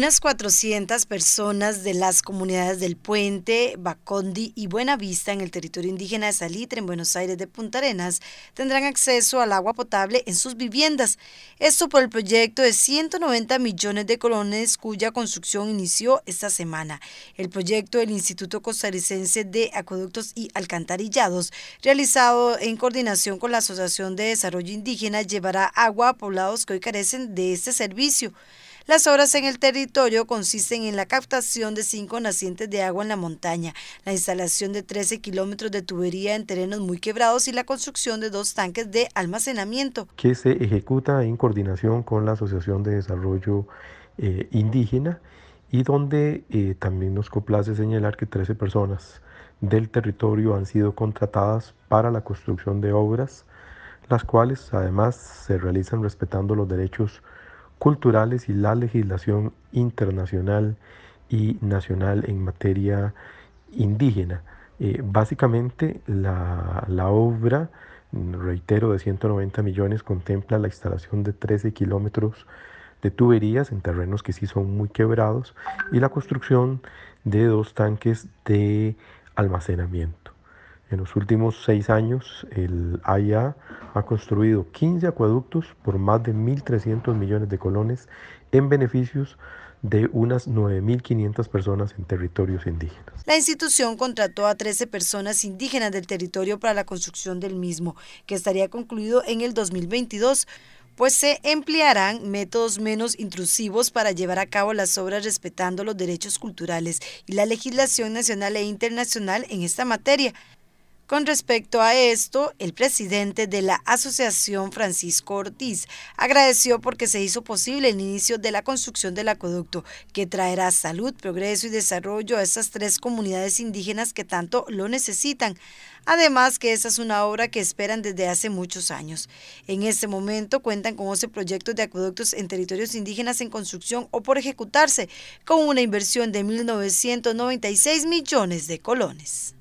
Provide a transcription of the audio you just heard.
Unas 400 personas de las comunidades del Puente, Bacondi y Buenavista en el territorio indígena de Salitre, en Buenos Aires de Punta Arenas, tendrán acceso al agua potable en sus viviendas. Esto por el proyecto de 190 millones de colones cuya construcción inició esta semana. El proyecto del Instituto Costarricense de Acueductos y Alcantarillados, realizado en coordinación con la Asociación de Desarrollo Indígena, llevará agua a poblados que hoy carecen de este servicio. Las obras en el territorio consisten en la captación de cinco nacientes de agua en la montaña, la instalación de 13 kilómetros de tubería en terrenos muy quebrados y la construcción de dos tanques de almacenamiento. Que se ejecuta en coordinación con la Asociación de Desarrollo eh, Indígena y donde eh, también nos complace señalar que 13 personas del territorio han sido contratadas para la construcción de obras, las cuales además se realizan respetando los derechos culturales y la legislación internacional y nacional en materia indígena. Eh, básicamente la, la, obra, reitero, de 190 millones contempla la instalación de 13 kilómetros de tuberías en terrenos que sí son muy quebrados y la construcción de dos tanques de almacenamiento. En los últimos seis años, el AIA ha construido 15 acueductos por más de 1.300 millones de colones en beneficios de unas 9.500 personas en territorios indígenas. La institución contrató a 13 personas indígenas del territorio para la construcción del mismo, que estaría concluido en el 2022 pues se emplearán métodos menos intrusivos para llevar a cabo las obras respetando los derechos culturales y la legislación nacional e internacional en esta materia. Con respecto a esto, el presidente de la asociación, Francisco Ortiz, agradeció porque se hizo posible el inicio de la construcción del acueducto, que traerá salud, progreso y desarrollo a estas tres comunidades indígenas que tanto lo necesitan. Además que esa es una obra que esperan desde hace muchos años. En este momento cuentan con 11 proyectos de acueductos en territorios indígenas en construcción o por ejecutarse, con una inversión de 1.996 millones de colones.